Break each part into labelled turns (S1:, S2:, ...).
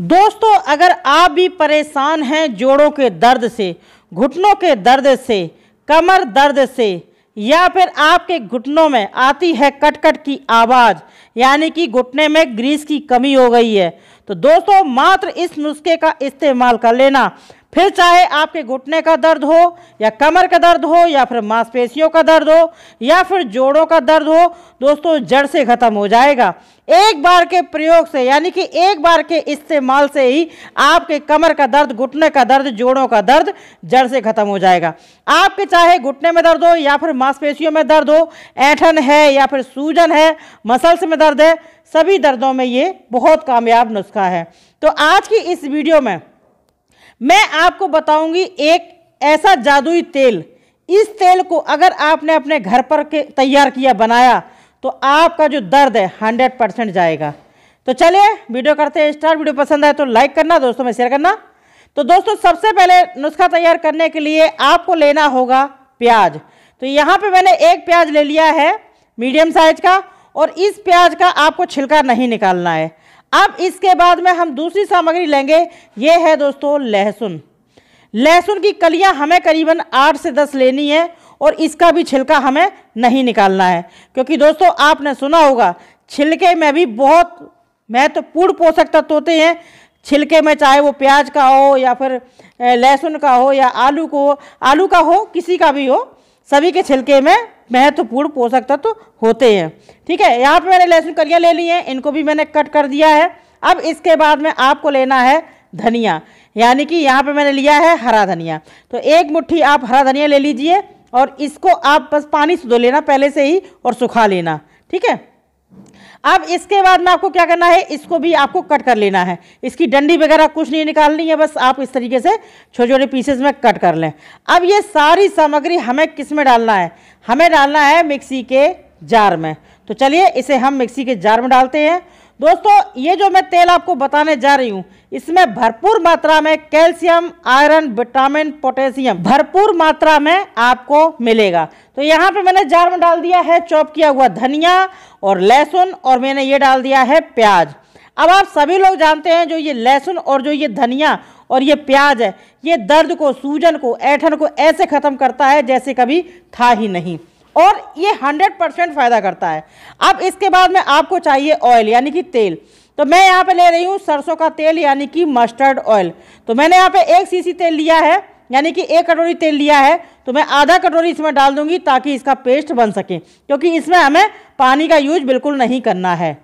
S1: दोस्तों अगर आप भी परेशान हैं जोड़ों के दर्द से घुटनों के दर्द से कमर दर्द से या फिर आपके घुटनों में आती है कटकट की आवाज़ यानी कि घुटने में ग्रीस की कमी हो गई है तो दोस्तों मात्र इस नुस्खे का इस्तेमाल कर लेना फिर चाहे आपके घुटने का दर्द हो या कमर का दर्द हो या फिर मांसपेशियों का दर्द हो या फिर जोड़ों का दर्द हो दोस्तों जड़ से ख़त्म हो जाएगा एक बार के प्रयोग से यानी कि एक बार के इस्तेमाल से ही आपके कमर का दर्द घुटने का दर्द जोड़ों का दर्द जड़ से ख़त्म हो जाएगा आपके चाहे घुटने में दर्द हो या फिर मांसपेशियों में दर्द हो ऐठन है या फिर सूजन है मसल्स में दर्द है सभी दर्दों में ये बहुत कामयाब नुस्खा है तो आज की इस वीडियो में मैं आपको बताऊंगी एक ऐसा जादुई तेल इस तेल को अगर आपने अपने घर पर के तैयार किया बनाया तो आपका जो दर्द है हंड्रेड परसेंट जाएगा तो चलिए वीडियो करते हैं स्टार्ट वीडियो पसंद आए तो लाइक करना दोस्तों में शेयर करना तो दोस्तों सबसे पहले नुस्खा तैयार करने के लिए आपको लेना होगा प्याज तो यहाँ पर मैंने एक प्याज ले लिया है मीडियम साइज का और इस प्याज का आपको छिलका नहीं निकालना है अब इसके बाद में हम दूसरी सामग्री लेंगे ये है दोस्तों लहसुन लहसुन की कलियां हमें करीबन आठ से दस लेनी है और इसका भी छिलका हमें नहीं निकालना है क्योंकि दोस्तों आपने सुना होगा छिलके में भी बहुत महत्वपूर्ण तो पोषक तत्व होते हैं छिलके में चाहे वो प्याज का हो या फिर लहसुन का हो या आलू को आलू का हो किसी का भी हो सभी के छिलके में महत्वपूर्ण तो पोषक तत्व तो होते हैं ठीक है यहाँ पे मैंने लहसुन कलियाँ ले ली हैं इनको भी मैंने कट कर दिया है अब इसके बाद में आपको लेना है धनिया यानी कि यहाँ पे मैंने लिया है हरा धनिया तो एक मुट्ठी आप हरा धनिया ले लीजिए और इसको आप बस पानी से धो लेना पहले से ही और सुखा लेना ठीक है अब इसके बाद में आपको क्या करना है इसको भी आपको कट कर लेना है इसकी डंडी वगैरह कुछ नहीं निकालनी है बस आप इस तरीके से छोटे छोटे पीसेस में कट कर लें अब ये सारी सामग्री हमें किस में डालना है हमें डालना है मिक्सी के जार में तो चलिए इसे हम मिक्सी के जार में डालते हैं दोस्तों ये जो मैं तेल आपको बताने जा रही हूँ इसमें भरपूर मात्रा में कैल्शियम आयरन विटामिन पोटेशियम भरपूर मात्रा में आपको मिलेगा तो यहाँ पे मैंने जार में डाल दिया है चॉप किया हुआ धनिया और लहसुन और मैंने ये डाल दिया है प्याज अब आप सभी लोग जानते हैं जो ये लहसुन और जो ये धनिया और ये प्याज है ये दर्द को सूजन को ऐठन को ऐसे ख़त्म करता है जैसे कभी था ही नहीं और ये 100 परसेंट फ़ायदा करता है अब इसके बाद में आपको चाहिए ऑयल यानी कि तेल तो मैं यहाँ पे ले रही हूँ सरसों का तेल यानी कि मस्टर्ड ऑयल तो मैंने यहाँ पे एक सीसी तेल लिया है यानी कि एक कटोरी तेल लिया है तो मैं आधा कटोरी इसमें डाल दूंगी ताकि इसका पेस्ट बन सके क्योंकि इसमें हमें पानी का यूज बिल्कुल नहीं करना है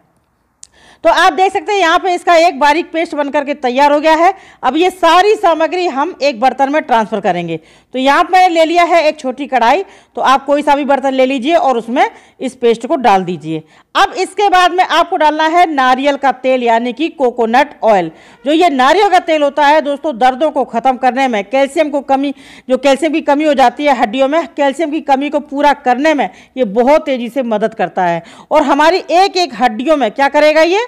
S1: तो आप देख सकते हैं यहाँ पे इसका एक बारीक पेस्ट बन करके तैयार हो गया है अब ये सारी सामग्री हम एक बर्तन में ट्रांसफ़र करेंगे तो यहाँ पर ले लिया है एक छोटी कढ़ाई तो आप कोई सा भी बर्तन ले लीजिए और उसमें इस पेस्ट को डाल दीजिए अब इसके बाद में आपको डालना है नारियल का तेल यानी कि कोकोनट ऑयल जो ये नारियल का तेल होता है दोस्तों दर्दों को ख़त्म करने में कैल्शियम को कमी जो कैल्शियम की कमी हो जाती है हड्डियों में कैल्शियम की कमी को पूरा करने में ये बहुत तेज़ी से मदद करता है और हमारी एक एक हड्डियों में क्या करेगा ये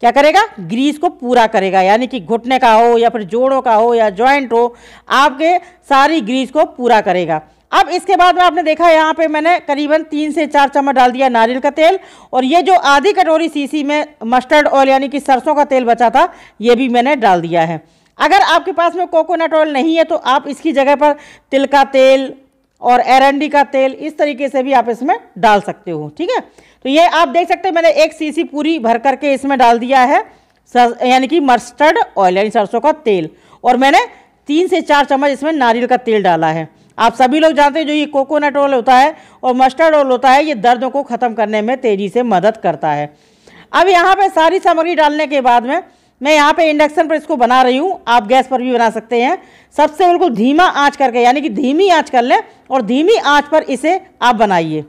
S1: क्या करेगा ग्रीस को पूरा करेगा यानी कि घुटने का हो या फिर जोड़ों का हो या ज्वाइंट हो आपके सारी ग्रीस को पूरा करेगा अब इसके बाद में आपने देखा यहाँ पे मैंने करीबन तीन से चार चम्मच डाल दिया नारियल का तेल और ये जो आधी कटोरी सीसी में मस्टर्ड ऑयल यानी कि सरसों का तेल बचा था ये भी मैंने डाल दिया है अगर आपके पास में कोकोनट ऑयल नहीं है तो आप इसकी जगह पर तिल का तेल और एरंडी का तेल इस तरीके से भी आप इसमें डाल सकते हो ठीक है तो ये आप देख सकते हैं मैंने एक सीसी पूरी भर करके इसमें डाल दिया है यानी कि मस्टर्ड ऑयल यानी सरसों का तेल और मैंने तीन से चार चम्मच इसमें नारियल का तेल डाला है आप सभी लोग जानते हैं जो ये कोकोनट ऑयल होता है और मस्टर्ड ऑयल होता है ये दर्दों को ख़त्म करने में तेज़ी से मदद करता है अब यहाँ पर सारी सामग्री डालने के बाद में मैं यहाँ पे इंडक्शन पर इसको बना रही हूँ आप गैस पर भी बना सकते हैं सबसे बिल्कुल धीमा आंच करके यानी कि धीमी आंच कर लें और धीमी आंच पर इसे आप बनाइए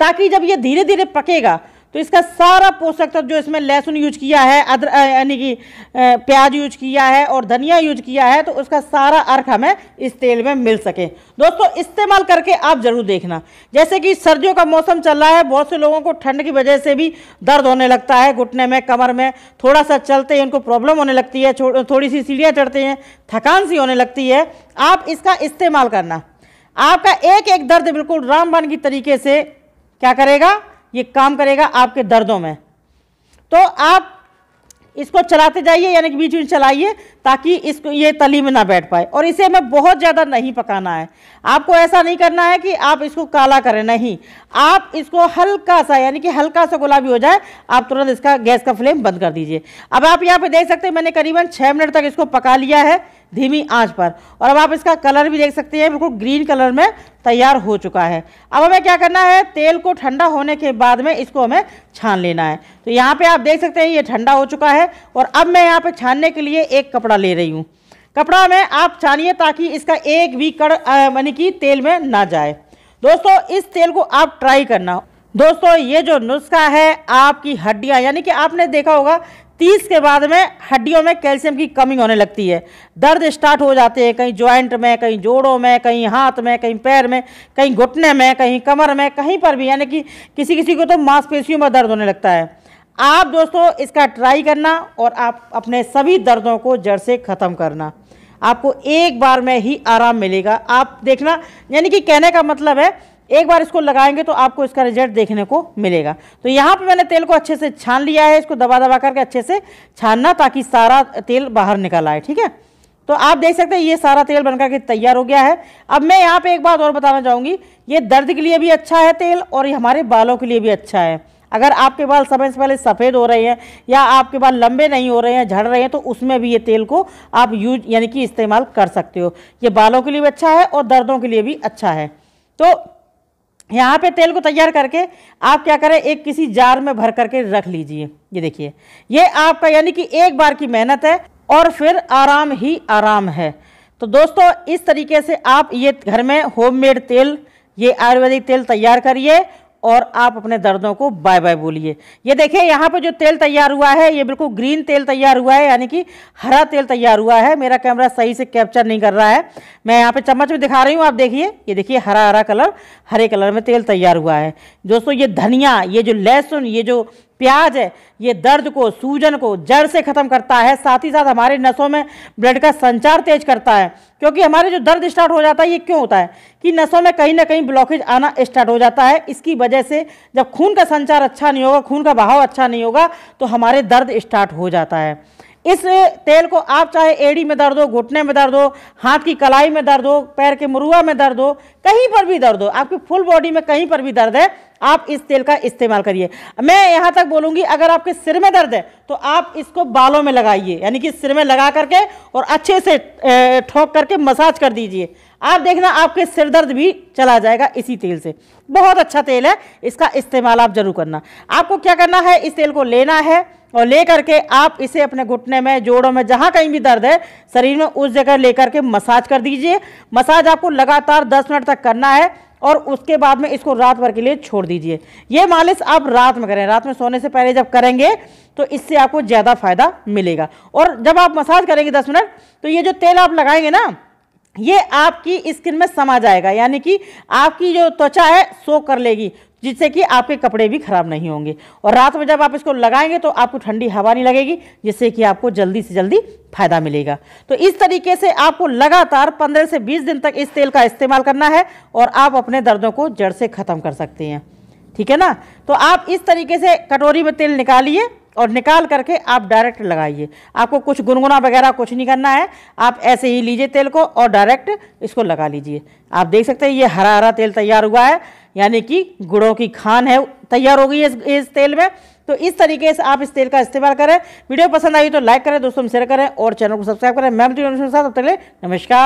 S1: ताकि जब ये धीरे धीरे पकेगा तो इसका सारा पोषक तत्व जो इसमें लहसुन यूज किया है अदर यानी कि प्याज यूज किया है और धनिया यूज किया है तो उसका सारा अर्क हमें इस तेल में मिल सके दोस्तों इस्तेमाल करके आप ज़रूर देखना जैसे कि सर्दियों का मौसम चल रहा है बहुत से लोगों को ठंड की वजह से भी दर्द होने लगता है घुटने में कमर में थोड़ा सा चलते ही उनको प्रॉब्लम होने लगती है थोड़ी सी सीढ़ियाँ चढ़ते हैं थकान सी होने लगती है आप इसका इस्तेमाल करना आपका एक एक दर्द बिल्कुल रामबान की तरीके से क्या करेगा ये काम करेगा आपके दर्दों में तो आप इसको चलाते जाइए यानी कि बीच बीच चलाइए ताकि इसको ये तली में ना बैठ पाए और इसे हमें बहुत ज़्यादा नहीं पकाना है आपको ऐसा नहीं करना है कि आप इसको काला करें नहीं आप इसको हल्का सा यानी कि हल्का सा गुलाबी हो जाए आप तुरंत इसका गैस का फ्लेम बंद कर दीजिए अब आप यहाँ पे देख सकते हैं मैंने करीबन छः मिनट तक इसको पका लिया है धीमी आंच पर और अब आप इसका कलर भी देख सकते हैं बिल्कुल ग्रीन कलर में तैयार हो चुका है अब हमें क्या करना है तेल को ठंडा होने के बाद में इसको हमें छान लेना है तो यहाँ पे आप देख सकते हैं ये ठंडा हो चुका है और अब मैं यहाँ पे छानने के लिए एक कपड़ा ले रही हूँ कपड़ा में आप छानिए ताकि इसका एक भी कड़ मानी कि तेल में ना जाए दोस्तों इस तेल को आप ट्राई करना दोस्तों ये जो नुस्खा है आपकी हड्डियाँ यानी कि आपने देखा होगा तीस के बाद में हड्डियों में कैल्शियम की कमी होने लगती है दर्द स्टार्ट हो जाते हैं कहीं ज्वाइंट में कहीं जोड़ों में कहीं हाथ में कहीं पैर में कहीं घुटने में कहीं कमर में कहीं पर भी यानी कि किसी किसी को तो मांसपेशियों में दर्द होने लगता है आप दोस्तों इसका ट्राई करना और आप अपने सभी दर्दों को जड़ से ख़त्म करना आपको एक बार में ही आराम मिलेगा आप देखना यानी कि कहने का मतलब है एक बार इसको लगाएंगे तो आपको इसका रिजल्ट देखने को मिलेगा तो यहाँ पे मैंने तेल को अच्छे से छान लिया है इसको दबा दबा करके अच्छे से छानना ताकि सारा तेल बाहर निकल आए ठीक है तो आप देख सकते हैं ये सारा तेल बनकर के तैयार हो गया है अब मैं यहाँ पे एक बात और बताना चाहूँगी ये दर्द के लिए भी अच्छा है तेल और ये हमारे बालों के लिए भी अच्छा है अगर आपके बाल समय से पहले सफ़ेद हो रहे हैं या आपके बाल लंबे नहीं हो रहे हैं झड़ रहे हैं तो उसमें भी ये तेल को आप यूज यानी कि इस्तेमाल कर सकते हो ये बालों के लिए भी अच्छा है और दर्दों के लिए भी अच्छा है तो यहाँ पे तेल को तैयार करके आप क्या करें एक किसी जार में भर करके रख लीजिए ये देखिए ये आपका यानी कि एक बार की मेहनत है और फिर आराम ही आराम है तो दोस्तों इस तरीके से आप ये घर में होममेड तेल ये आयुर्वेदिक तेल तैयार करिए और आप अपने दर्दों को बाय बाय बोलिए ये देखिए यहाँ पे जो तेल तैयार हुआ है ये बिल्कुल ग्रीन तेल तैयार हुआ है यानी कि हरा तेल तैयार हुआ है मेरा कैमरा सही से कैप्चर नहीं कर रहा है मैं यहाँ पे चम्मच में दिखा रही हूँ आप देखिए ये देखिए हरा हरा कलर हरे कलर में तेल तैयार हुआ है दोस्तों ये धनिया ये जो लहसुन ये जो प्याज है ये दर्द को सूजन को जड़ से ख़त्म करता है साथ ही साथ हमारे नसों में ब्लड का संचार तेज करता है क्योंकि हमारे जो दर्द स्टार्ट हो जाता है ये क्यों होता है कि नसों में कहीं ना कहीं ब्लॉकेज आना स्टार्ट हो जाता है इसकी वजह से जब खून का संचार अच्छा नहीं होगा खून का बहाव अच्छा नहीं होगा तो हमारे दर्द स्टार्ट हो जाता है इस तेल को आप चाहे एड़ी में दर्द हो घुटने में दर्द हो हाथ की कलाई में दर्द हो पैर के मुरुआ में दर्द हो कहीं पर भी दर्द हो आपकी फुल बॉडी में कहीं पर भी दर्द है आप इस तेल का इस्तेमाल करिए मैं यहाँ तक बोलूँगी अगर आपके सिर में दर्द है तो आप इसको बालों में लगाइए यानी कि सिर में लगा करके और अच्छे से ठोक करके मसाज कर दीजिए आप देखना आपके सिर दर्द भी चला जाएगा इसी तेल से बहुत अच्छा तेल है इसका इस्तेमाल आप ज़रूर करना आपको क्या करना है इस तेल को लेना है और लेकर के आप इसे अपने घुटने में जोड़ों में जहाँ कहीं भी दर्द है शरीर में उस जगह लेकर के मसाज कर दीजिए मसाज आपको लगातार दस मिनट तक करना है और उसके बाद में इसको रात भर के लिए छोड़ दीजिए ये मालिश आप रात में करें रात में सोने से पहले जब करेंगे तो इससे आपको ज़्यादा फायदा मिलेगा और जब आप मसाज करेंगे दस मिनट तो ये जो तेल आप लगाएंगे ना ये आपकी स्किन में समा जाएगा यानी कि आपकी जो त्वचा है सो कर लेगी जिससे कि आपके कपड़े भी खराब नहीं होंगे और रात में जब आप इसको लगाएंगे तो आपको ठंडी हवा नहीं लगेगी जिससे कि आपको जल्दी से जल्दी फायदा मिलेगा तो इस तरीके से आपको लगातार 15 से 20 दिन तक इस तेल का इस्तेमाल करना है और आप अपने दर्दों को जड़ से ख़त्म कर सकते हैं ठीक है ना तो आप इस तरीके से कटोरी में तेल निकालिए और निकाल करके आप डायरेक्ट लगाइए आपको कुछ गुनगुना वगैरह कुछ नहीं करना है आप ऐसे ही लीजिए तेल को और डायरेक्ट इसको लगा लीजिए आप देख सकते हैं ये हरा हरा तेल तैयार हुआ है यानी कि गुड़ों की खान है तैयार हो गई है इस, इस तेल में तो इस तरीके से आप इस तेल का इस्तेमाल करें वीडियो पसंद आई तो लाइक करें दोस्तों में शेयर करें और चैनल को सब्सक्राइब करें मैं नमस्कार